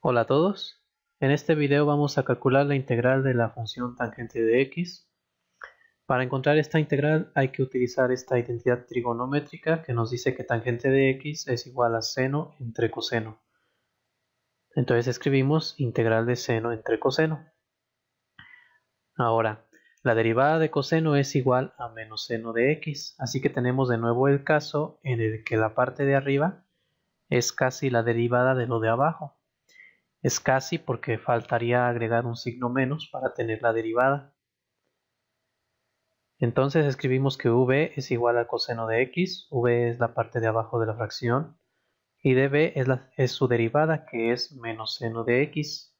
Hola a todos, en este video vamos a calcular la integral de la función tangente de x. Para encontrar esta integral hay que utilizar esta identidad trigonométrica que nos dice que tangente de x es igual a seno entre coseno. Entonces escribimos integral de seno entre coseno. Ahora, la derivada de coseno es igual a menos seno de x, así que tenemos de nuevo el caso en el que la parte de arriba es casi la derivada de lo de abajo es casi porque faltaría agregar un signo menos para tener la derivada. Entonces escribimos que v es igual al coseno de x, v es la parte de abajo de la fracción, y dv es, es su derivada que es menos seno de x.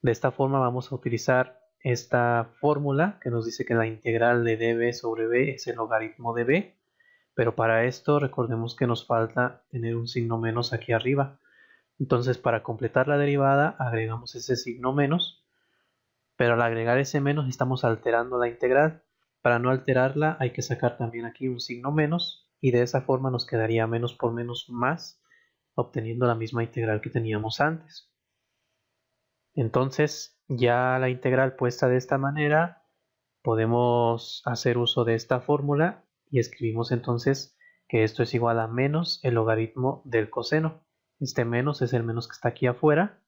De esta forma vamos a utilizar esta fórmula que nos dice que la integral de db sobre b es el logaritmo de b, pero para esto recordemos que nos falta tener un signo menos aquí arriba. Entonces para completar la derivada agregamos ese signo menos, pero al agregar ese menos estamos alterando la integral. Para no alterarla hay que sacar también aquí un signo menos y de esa forma nos quedaría menos por menos más, obteniendo la misma integral que teníamos antes. Entonces ya la integral puesta de esta manera podemos hacer uso de esta fórmula y escribimos entonces que esto es igual a menos el logaritmo del coseno este menos es el menos que está aquí afuera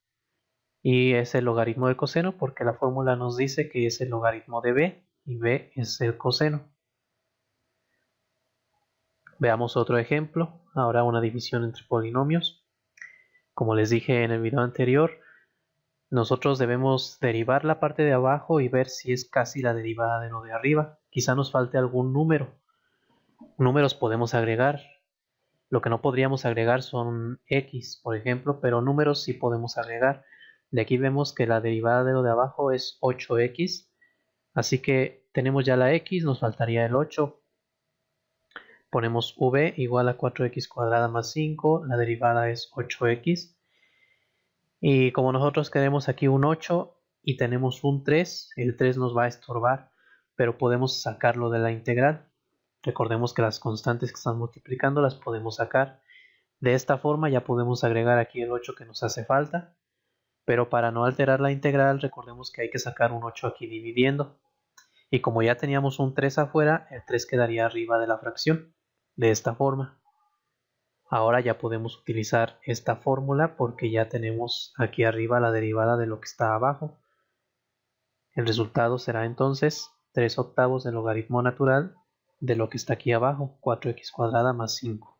y es el logaritmo de coseno porque la fórmula nos dice que es el logaritmo de b y b es el coseno. Veamos otro ejemplo, ahora una división entre polinomios. Como les dije en el video anterior, nosotros debemos derivar la parte de abajo y ver si es casi la derivada de lo de arriba. Quizá nos falte algún número. Números podemos agregar, lo que no podríamos agregar son x, por ejemplo, pero números sí podemos agregar. De aquí vemos que la derivada de lo de abajo es 8x. Así que tenemos ya la x, nos faltaría el 8. Ponemos v igual a 4x cuadrada más 5, la derivada es 8x. Y como nosotros queremos aquí un 8 y tenemos un 3, el 3 nos va a estorbar, pero podemos sacarlo de la integral. Recordemos que las constantes que están multiplicando las podemos sacar. De esta forma ya podemos agregar aquí el 8 que nos hace falta. Pero para no alterar la integral, recordemos que hay que sacar un 8 aquí dividiendo. Y como ya teníamos un 3 afuera, el 3 quedaría arriba de la fracción. De esta forma. Ahora ya podemos utilizar esta fórmula porque ya tenemos aquí arriba la derivada de lo que está abajo. El resultado será entonces 3 octavos del logaritmo natural de lo que está aquí abajo, 4x cuadrada más 5.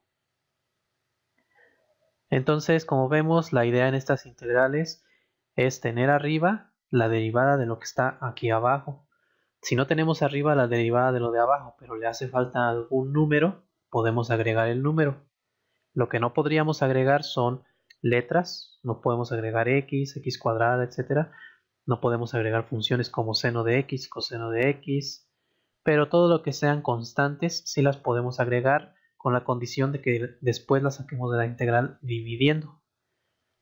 Entonces, como vemos, la idea en estas integrales es tener arriba la derivada de lo que está aquí abajo. Si no tenemos arriba la derivada de lo de abajo, pero le hace falta algún número, podemos agregar el número. Lo que no podríamos agregar son letras, no podemos agregar x, x cuadrada, etc. No podemos agregar funciones como seno de x, coseno de x, pero todo lo que sean constantes sí las podemos agregar con la condición de que después las saquemos de la integral dividiendo.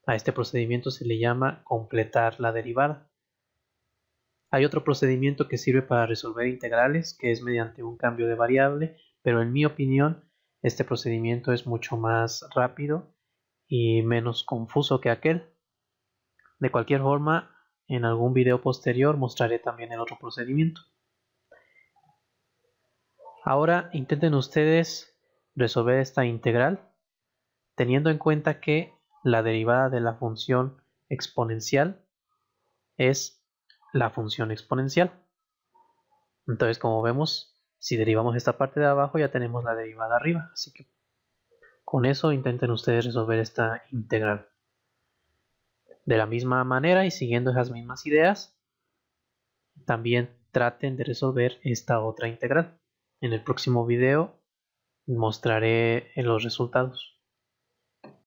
A este procedimiento se le llama completar la derivada. Hay otro procedimiento que sirve para resolver integrales, que es mediante un cambio de variable, pero en mi opinión este procedimiento es mucho más rápido y menos confuso que aquel. De cualquier forma, en algún video posterior mostraré también el otro procedimiento. Ahora intenten ustedes resolver esta integral teniendo en cuenta que la derivada de la función exponencial es la función exponencial. Entonces, como vemos, si derivamos esta parte de abajo ya tenemos la derivada arriba, así que con eso intenten ustedes resolver esta integral. De la misma manera y siguiendo esas mismas ideas, también traten de resolver esta otra integral. En el próximo video mostraré los resultados.